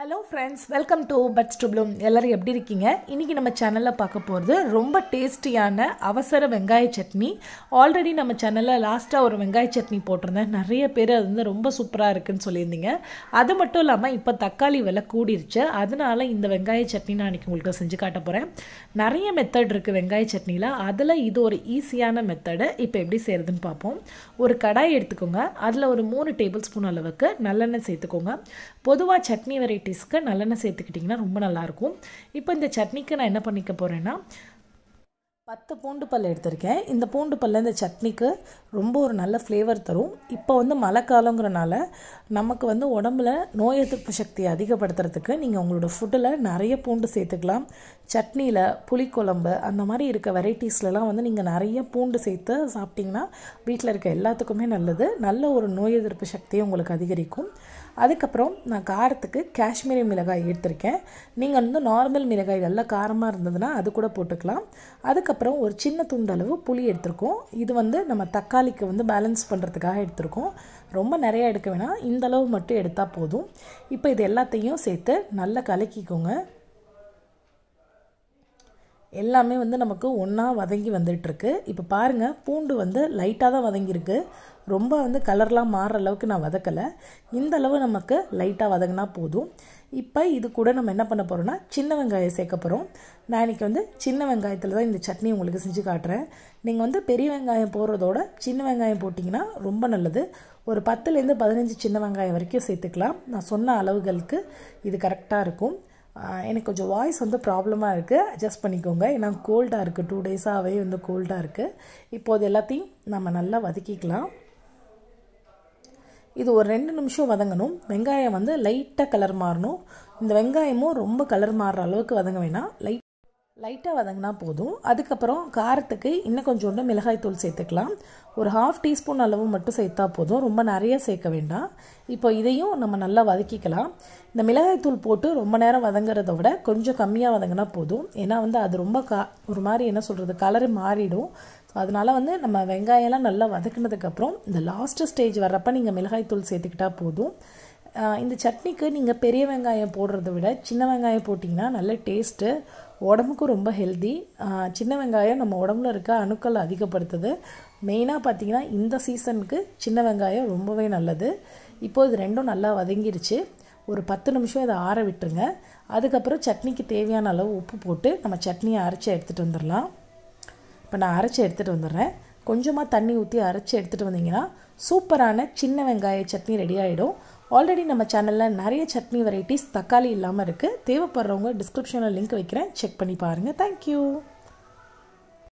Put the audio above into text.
hello friends welcome to பட்ஸ் டு எல்லோரும் எப்படி இருக்கீங்க இன்றைக்கி நம்ம சேனலில் பார்க்க போகிறது ரொம்ப டேஸ்டியான அவசர வெங்காய சட்னி ஆல்ரெடி நம்ம சேனலில் லாஸ்ட்டாக ஒரு வெங்காய சட்னி போட்டிருந்தேன் நிறைய பேர் அது வந்து ரொம்ப சூப்பராக இருக்குதுன்னு சொல்லியிருந்தீங்க அது மட்டும் இல்லாமல் இப்போ தக்காளி விலை கூடிருச்சு அதனால இந்த வெங்காய சட்னி நான் இன்றைக்கி உங்களுக்கு செஞ்சு காட்ட போகிறேன் நிறைய மெத்தட் இருக்குது வெங்காய சட்னியில் அதில் இது ஒரு ஈஸியான மெத்தடு இப்போ எப்படி செய்கிறதுன்னு பார்ப்போம் ஒரு கடாய் எடுத்துக்கோங்க அதில் ஒரு மூணு டேபிள் ஸ்பூன் அளவுக்கு நல்லெண்ணெய் சேர்த்துக்கோங்க பொதுவாக சட்னி வெரைட்டி வெரைட்டிஸ்க்கு நல்லெண்ணெய் சேர்த்துக்கிட்டிங்கன்னா ரொம்ப நல்லாயிருக்கும் இப்போ இந்த சட்னிக்கு நான் என்ன பண்ணிக்க போகிறேன்னா பத்து பூண்டு பல் எடுத்திருக்கேன் இந்த பூண்டு பல்ல இந்த சட்னிக்கு ரொம்ப ஒரு நல்ல ஃப்ளேவர் தரும் இப்போ வந்து மழை காலங்கிறனால நமக்கு வந்து உடம்புல நோய் எதிர்ப்பு சக்தியை அதிகப்படுத்துறதுக்கு நீங்கள் உங்களோட ஃபுட்டில் நிறைய பூண்டு சேர்த்துக்கலாம் சட்னியில் புளிக்குழம்பு அந்த மாதிரி இருக்க வெரைட்டிஸ்லலாம் வந்து நீங்கள் நிறைய பூண்டு சேர்த்து சாப்பிட்டிங்கன்னா வீட்டில் இருக்க எல்லாத்துக்குமே நல்லது நல்ல ஒரு நோய் எதிர்ப்பு சக்தியை உங்களுக்கு அதிகரிக்கும் அதுக்கப்புறம் நான் காரத்துக்கு காஷ்மீரி மிளகாய் எடுத்திருக்கேன் நீங்கள் வந்து நார்மல் மிளகாய் நல்லா காரமாக இருந்ததுன்னா அது கூட போட்டுக்கலாம் அதுக்கு அதுக்கப்புறம் ஒரு சின்ன துண்டளவு புளி எடுத்திருக்கோம் இது வந்து நம்ம தக்காளிக்கு வந்து பேலன்ஸ் பண்ணுறதுக்காக எடுத்திருக்கோம் ரொம்ப நிறையா எடுக்க வேணாம் இந்தளவு மட்டும் எடுத்தால் போதும் இப்போ இது எல்லாத்தையும் சேர்த்து நல்லா கலக்கிக்கோங்க எல்லாமே வந்து நமக்கு ஒன்றா வதங்கி வந்துட்டுருக்கு இப்போ பாருங்கள் பூண்டு வந்து லைட்டாக தான் வதங்கியிருக்கு ரொம்ப வந்து கலர்லாம் மாறுற அளவுக்கு நான் வதக்கலை இந்த அளவு நமக்கு லைட்டாக வதங்கினா போதும் இப்போ இது கூட நம்ம என்ன பண்ண போகிறோம்னா சின்ன வெங்காயம் சேர்க்க போகிறோம் நான் இன்றைக்கி வந்து சின்ன வெங்காயத்தில் தான் இந்த சட்னி உங்களுக்கு செஞ்சு காட்டுறேன் நீங்கள் வந்து பெரிய வெங்காயம் போடுறதோட சின்ன வெங்காயம் போட்டிங்கன்னா ரொம்ப நல்லது ஒரு பத்துலேருந்து பதினஞ்சு சின்ன வெங்காயம் வரைக்கும் சேர்த்துக்கலாம் நான் சொன்ன அளவுகளுக்கு இது கரெக்டாக இருக்கும் எனக்கு கொஞ்சம் வாய்ஸ் வந்து ப்ராப்ளமாக இருக்குது அட்ஜஸ்ட் பண்ணிக்கோங்க ஏன்னா கோல்டாக இருக்குது டூ டேஸாகவே வந்து கோல்டாக இருக்குது இப்போ அது எல்லாத்தையும் நம்ம நல்லா வதக்கிக்கலாம் இது ஒரு ரெண்டு நிமிஷம் வதங்கணும் வெங்காயம் வந்து லைட்டாக கலர் மாறணும் இந்த வெங்காயமும் ரொம்ப கலர் மாறுற அளவுக்கு வதங்க வேணாம் லைட் லைட்டாக வதங்கினா போதும் அதுக்கப்புறம் காரத்துக்கு இன்னும் கொஞ்சோண்டு மிளகாய் தூள் சேர்த்துக்கலாம் ஒரு ஹாஃப் டீஸ்பூன் அளவு மட்டும் சேர்த்தா போதும் ரொம்ப நிறைய சேர்க்க வேண்டாம் இப்போ இதையும் நம்ம நல்லா வதக்கிக்கலாம் இந்த மிளகாய் தூள் போட்டு ரொம்ப நேரம் வதங்குறத விட கொஞ்சம் கம்மியாக வதங்கினா போதும் ஏன்னா வந்து அது ரொம்ப கா ஒரு மாதிரி என்ன சொல்கிறது கலரு மாறிடும் ஸோ அதனால் வந்து நம்ம வெங்காயம்லாம் நல்லா வதக்கினதுக்கப்புறம் இந்த லாஸ்ட்டு ஸ்டேஜ் வர்றப்போ நீங்கள் மிளகாய் தூள் சேர்த்துக்கிட்டால் போதும் இந்த சட்னிக்கு நீங்கள் பெரிய வெங்காயம் போடுறத விட சின்ன வெங்காயம் போட்டிங்கன்னா நல்ல டேஸ்ட்டு உடம்புக்கும் ரொம்ப ஹெல்தி சின்ன வெங்காயம் நம்ம உடம்புல இருக்க அணுக்கள் அதிகப்படுத்துது மெயினாக பார்த்திங்கன்னா இந்த சீசனுக்கு சின்ன வெங்காயம் ரொம்பவே நல்லது இப்போது இது ரெண்டும் நல்லா வதங்கிருச்சு ஒரு பத்து நிமிஷம் இதை ஆற விட்டுருங்க அதுக்கப்புறம் சட்னிக்கு தேவையான அளவு உப்பு போட்டு நம்ம சட்னியை அரைச்சி எடுத்துகிட்டு வந்துடலாம் இப்போ நான் அரைச்சி எடுத்துகிட்டு வந்துடுறேன் கொஞ்சமாக தண்ணி ஊற்றி அரைச்சி எடுத்துகிட்டு வந்தீங்கன்னா சூப்பரான சின்ன வெங்காய சட்னி ரெடி ஆகிடும் ஆல்ரெடி நம்ம சேனலில் நிறைய சட்னி வெரைட்டிஸ் தக்காளி இல்லாமல் இருக்குது தேவைப்படுறவங்க டிஸ்கிரிப்ஷனில் லிங்க் வைக்கிறேன் செக் பண்ணி பாருங்கள் தேங்க்யூ